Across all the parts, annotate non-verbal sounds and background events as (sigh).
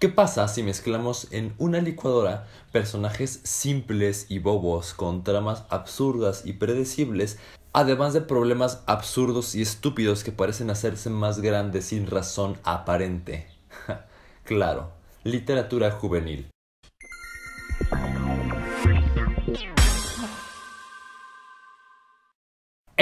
¿Qué pasa si mezclamos en una licuadora personajes simples y bobos con tramas absurdas y predecibles, además de problemas absurdos y estúpidos que parecen hacerse más grandes sin razón aparente? (laughs) claro, literatura juvenil.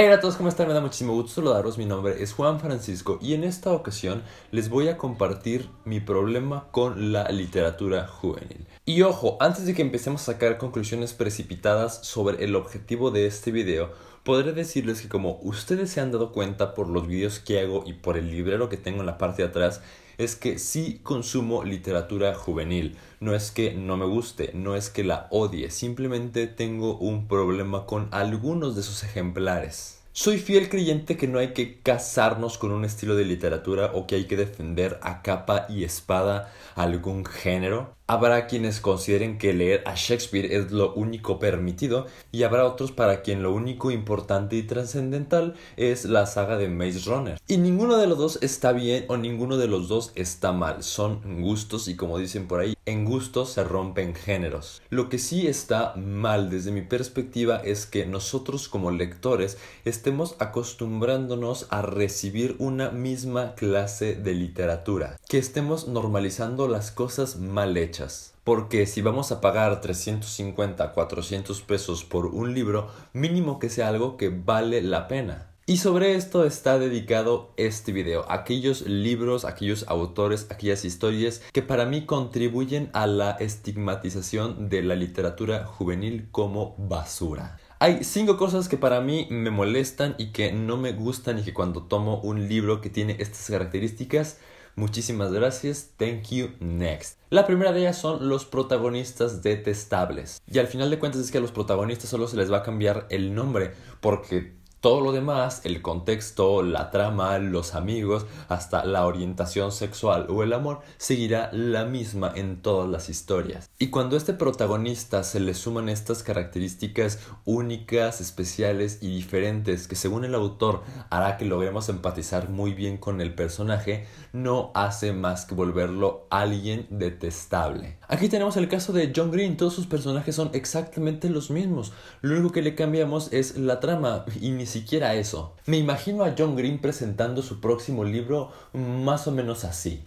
Hola a todos, ¿cómo están? Me da muchísimo gusto saludaros. Mi nombre es Juan Francisco y en esta ocasión les voy a compartir mi problema con la literatura juvenil. Y ojo, antes de que empecemos a sacar conclusiones precipitadas sobre el objetivo de este video, podré decirles que como ustedes se han dado cuenta por los videos que hago y por el librero que tengo en la parte de atrás, es que sí consumo literatura juvenil. No es que no me guste, no es que la odie, simplemente tengo un problema con algunos de sus ejemplares. Soy fiel creyente que no hay que casarnos con un estilo de literatura o que hay que defender a capa y espada algún género. Habrá quienes consideren que leer a Shakespeare es lo único permitido y habrá otros para quien lo único importante y trascendental es la saga de Maze Runner. Y ninguno de los dos está bien o ninguno de los dos está mal, son gustos y como dicen por ahí, en gustos se rompen géneros. Lo que sí está mal desde mi perspectiva es que nosotros como lectores estemos acostumbrándonos a recibir una misma clase de literatura, que estemos normalizando las cosas mal hechas porque si vamos a pagar 350, 400 pesos por un libro, mínimo que sea algo que vale la pena. Y sobre esto está dedicado este video, aquellos libros, aquellos autores, aquellas historias que para mí contribuyen a la estigmatización de la literatura juvenil como basura. Hay cinco cosas que para mí me molestan y que no me gustan y que cuando tomo un libro que tiene estas características Muchísimas gracias, thank you, next. La primera de ellas son los protagonistas detestables. Y al final de cuentas es que a los protagonistas solo se les va a cambiar el nombre, porque todo lo demás, el contexto, la trama, los amigos, hasta la orientación sexual o el amor, seguirá la misma en todas las historias. Y cuando a este protagonista se le suman estas características únicas, especiales y diferentes que según el autor hará que logremos empatizar muy bien con el personaje, no hace más que volverlo alguien detestable. Aquí tenemos el caso de John Green, todos sus personajes son exactamente los mismos, lo único que le cambiamos es la trama siquiera eso. Me imagino a John Green presentando su próximo libro más o menos así.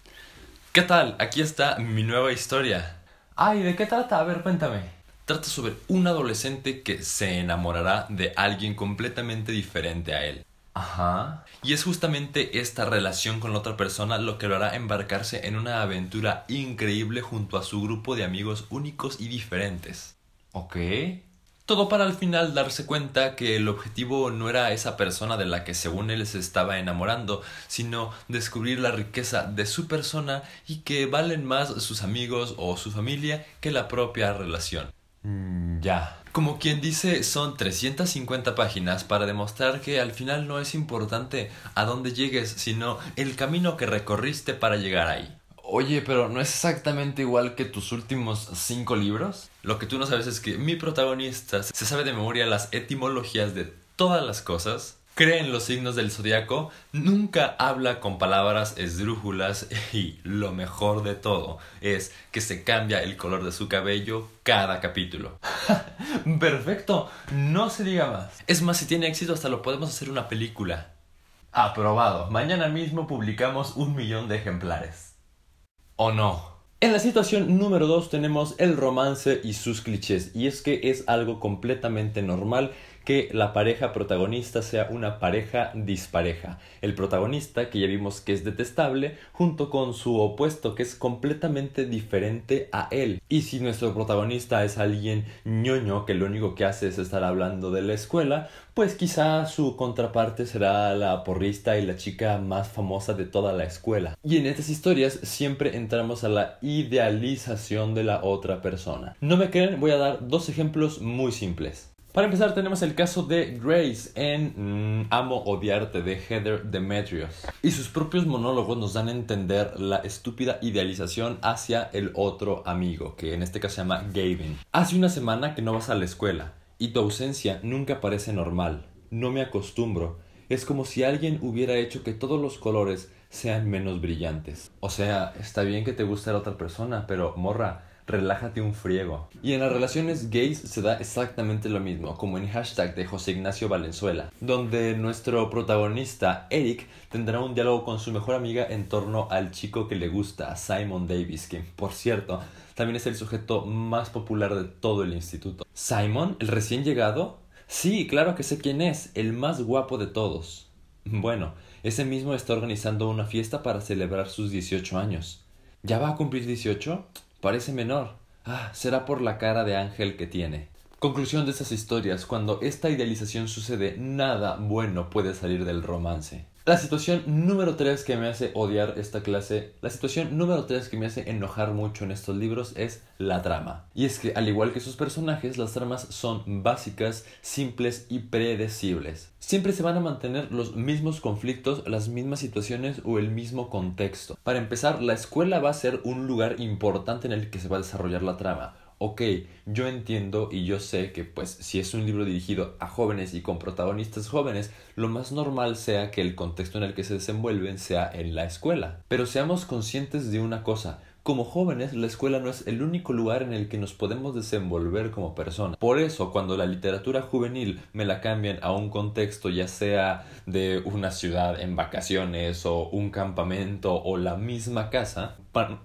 ¿Qué tal? Aquí está mi nueva historia. Ay, ¿de qué trata? A ver, cuéntame. Trata sobre un adolescente que se enamorará de alguien completamente diferente a él. Ajá. Y es justamente esta relación con la otra persona lo que lo hará embarcarse en una aventura increíble junto a su grupo de amigos únicos y diferentes. Ok. Todo para al final darse cuenta que el objetivo no era esa persona de la que según él se estaba enamorando, sino descubrir la riqueza de su persona y que valen más sus amigos o su familia que la propia relación. Mm, ya. Como quien dice, son 350 páginas para demostrar que al final no es importante a dónde llegues, sino el camino que recorriste para llegar ahí oye, pero no es exactamente igual que tus últimos cinco libros. Lo que tú no sabes es que mi protagonista se sabe de memoria las etimologías de todas las cosas, cree en los signos del zodiaco, nunca habla con palabras esdrújulas (laughs) y lo mejor de todo es que se cambia el color de su cabello cada capítulo. (laughs) Perfecto, no se diga más. Es más, si tiene éxito hasta lo podemos hacer una película. Aprobado. Mañana mismo publicamos un millón de ejemplares o no. En la situación número 2 tenemos el romance y sus clichés, y es que es algo completamente normal que la pareja protagonista sea una pareja dispareja. El protagonista, que ya vimos que es detestable, junto con su opuesto, que es completamente diferente a él. Y si nuestro protagonista es alguien ñoño, que lo único que hace es estar hablando de la escuela, pues quizá su contraparte será la porrista y la chica más famosa de toda la escuela. Y en estas historias siempre entramos a la idealización de la otra persona. ¿No me creen? Voy a dar dos ejemplos muy simples. Para empezar tenemos el caso de Grace en mm, Amo odiarte de Heather Demetrios Y sus propios monólogos nos dan a entender la estúpida idealización hacia el otro amigo, que en este caso se llama Gavin. Hace una semana que no vas a la escuela y tu ausencia nunca parece normal. No me acostumbro. Es como si alguien hubiera hecho que todos los colores sean menos brillantes. O sea, está bien que te guste la otra persona, pero morra, relájate un friego. Y en las relaciones gays se da exactamente lo mismo, como en hashtag de José Ignacio Valenzuela, donde nuestro protagonista, Eric, tendrá un diálogo con su mejor amiga en torno al chico que le gusta, Simon Davis, quien, por cierto, también es el sujeto más popular de todo el instituto. ¿Simon? ¿El recién llegado? Sí, claro que sé quién es, el más guapo de todos. Bueno, ese mismo está organizando una fiesta para celebrar sus 18 años. ¿Ya va a cumplir 18? Parece menor. Ah, será por la cara de ángel que tiene. Conclusión de estas historias, cuando esta idealización sucede, nada bueno puede salir del romance. La situación número 3 que me hace odiar esta clase, la situación número 3 que me hace enojar mucho en estos libros es la trama. Y es que, al igual que sus personajes, las tramas son básicas, simples y predecibles. Siempre se van a mantener los mismos conflictos, las mismas situaciones o el mismo contexto. Para empezar, la escuela va a ser un lugar importante en el que se va a desarrollar la trama ok, yo entiendo y yo sé que pues si es un libro dirigido a jóvenes y con protagonistas jóvenes, lo más normal sea que el contexto en el que se desenvuelven sea en la escuela. Pero seamos conscientes de una cosa, como jóvenes, la escuela no es el único lugar en el que nos podemos desenvolver como persona. Por eso, cuando la literatura juvenil me la cambian a un contexto ya sea de una ciudad en vacaciones o un campamento o la misma casa,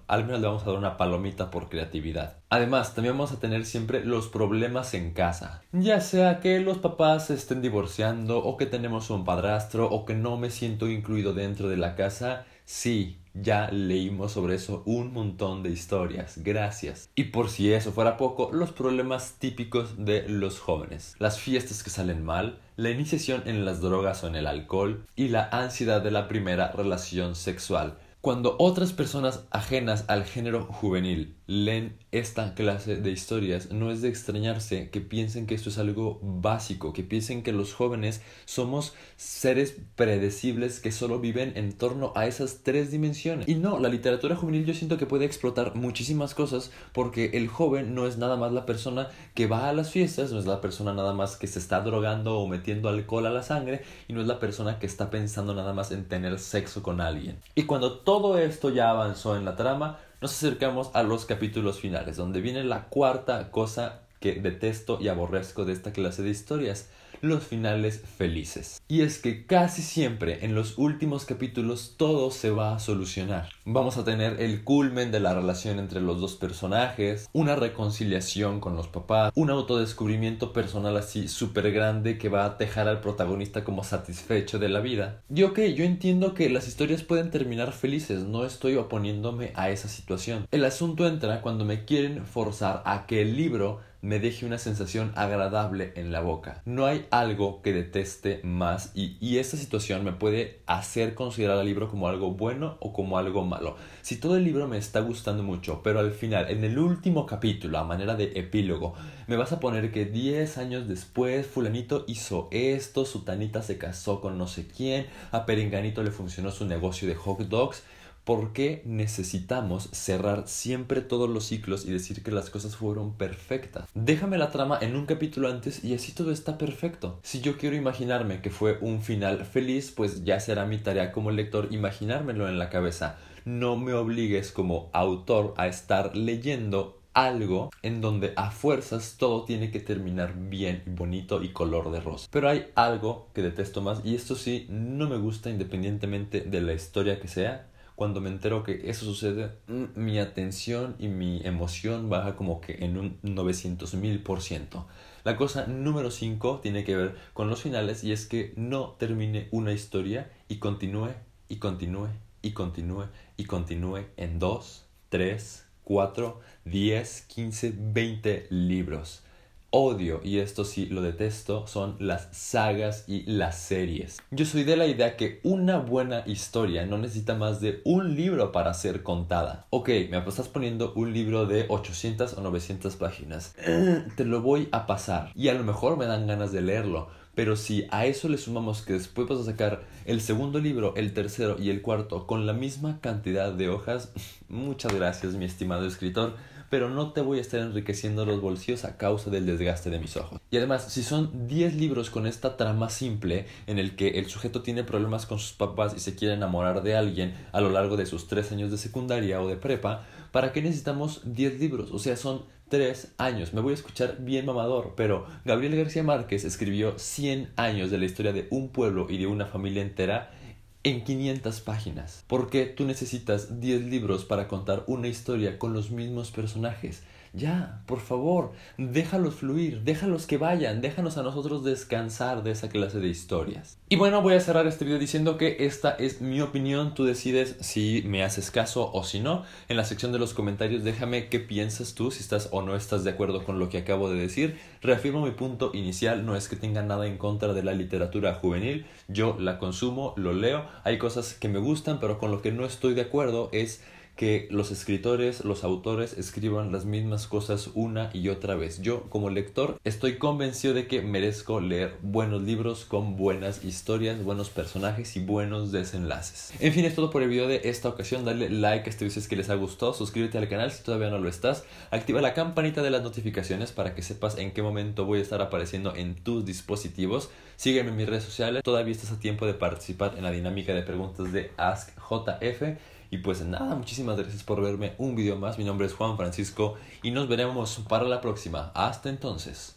al menos le vamos a dar una palomita por creatividad. Además, también vamos a tener siempre los problemas en casa. Ya sea que los papás estén divorciando o que tenemos un padrastro o que no me siento incluido dentro de la casa, sí, ya leímos sobre eso un montón de historias, gracias. Y por si eso fuera poco, los problemas típicos de los jóvenes. Las fiestas que salen mal, la iniciación en las drogas o en el alcohol y la ansiedad de la primera relación sexual cuando otras personas ajenas al género juvenil leen esta clase de historias, no es de extrañarse que piensen que esto es algo básico, que piensen que los jóvenes somos seres predecibles que solo viven en torno a esas tres dimensiones. Y no, la literatura juvenil yo siento que puede explotar muchísimas cosas porque el joven no es nada más la persona que va a las fiestas, no es la persona nada más que se está drogando o metiendo alcohol a la sangre y no es la persona que está pensando nada más en tener sexo con alguien. Y cuando todo esto ya avanzó en la trama, nos acercamos a los capítulos finales, donde viene la cuarta cosa que detesto y aborrezco de esta clase de historias, los finales felices. Y es que casi siempre en los últimos capítulos todo se va a solucionar. Vamos a tener el culmen de la relación entre los dos personajes, una reconciliación con los papás, un autodescubrimiento personal así súper grande que va a dejar al protagonista como satisfecho de la vida. yo que yo entiendo que las historias pueden terminar felices, no estoy oponiéndome a esa situación. El asunto entra cuando me quieren forzar a que el libro me deje una sensación agradable en la boca. No hay algo que deteste más y, esta situación me puede hacer considerar al libro como algo bueno o como algo malo. Si todo el libro me está gustando mucho, pero al final, en el último capítulo, a manera de epílogo, me vas a poner que 10 años después fulanito hizo esto, su tanita se casó con no sé quién, a Perenganito le funcionó su negocio de hot dogs ¿Por qué necesitamos cerrar siempre todos los ciclos y decir que las cosas fueron perfectas? Déjame la trama en un capítulo antes y así todo está perfecto. Si yo quiero imaginarme que fue un final feliz, pues ya será mi tarea como lector imaginármelo en la cabeza. No me obligues como autor a estar leyendo algo en donde a fuerzas todo tiene que terminar bien y bonito y color de rosa. Pero hay algo que detesto más y esto sí no me gusta independientemente de la historia que sea cuando me entero que eso sucede, mi atención y mi emoción baja como que en un 900.000%. La cosa número 5 tiene que ver con los finales y es que no termine una historia y continúe y continúe y continúe y continúe en 2, 3, 4, 10, 15, 20 libros odio, y esto sí lo detesto, son las sagas y las series. Yo soy de la idea que una buena historia no necesita más de un libro para ser contada. Ok, me estás poniendo un libro de 800 o 900 páginas. (clears throat) Te lo voy a pasar y a lo mejor me dan ganas de leerlo. Pero si a eso le sumamos que después vas a sacar el segundo libro, el tercero y el cuarto con la misma cantidad de hojas, (laughs) muchas gracias mi estimado escritor pero no te voy a estar enriqueciendo los bolsillos a causa del desgaste de mis ojos. Y además, si son 10 libros con esta trama simple en el que el sujeto tiene problemas con sus papás y se quiere enamorar de alguien a lo largo de sus 3 años de secundaria o de prepa, ¿para qué necesitamos 10 libros? O sea, son 3 años. Me voy a escuchar bien mamador, pero Gabriel García Márquez escribió 100 años de la historia de un pueblo y de una familia entera en 500 páginas. ¿Por qué tú necesitas 10 libros para contar una historia con los mismos personajes? Ya, por favor, déjalos fluir, déjalos que vayan, déjanos a nosotros descansar de esa clase de historias. Y bueno, voy a cerrar este video diciendo que esta es mi opinión, tú decides si me haces caso o si no. En la sección de los comentarios déjame qué piensas tú, si estás o no estás de acuerdo con lo que acabo de decir. Reafirmo mi punto inicial, no es que tenga nada en contra de la literatura juvenil, yo la consumo, lo leo, hay cosas que me gustan, pero con lo que no estoy de acuerdo es que los escritores, los autores escriban las mismas cosas una y otra vez. Yo como lector estoy convencido de que merezco leer buenos libros con buenas historias, buenos personajes y buenos desenlaces. En fin, es todo por el video de esta ocasión. Dale like a este video si es que les ha gustado, suscríbete al canal si todavía no lo estás, activa la campanita de las notificaciones para que sepas en qué momento voy a estar apareciendo en tus dispositivos. Sígueme en mis redes sociales, todavía estás a tiempo de participar en la dinámica de preguntas de AskJF. Y pues nada, muchísimas gracias por verme un video más. Mi nombre es Juan Francisco y nos veremos para la próxima. Hasta entonces.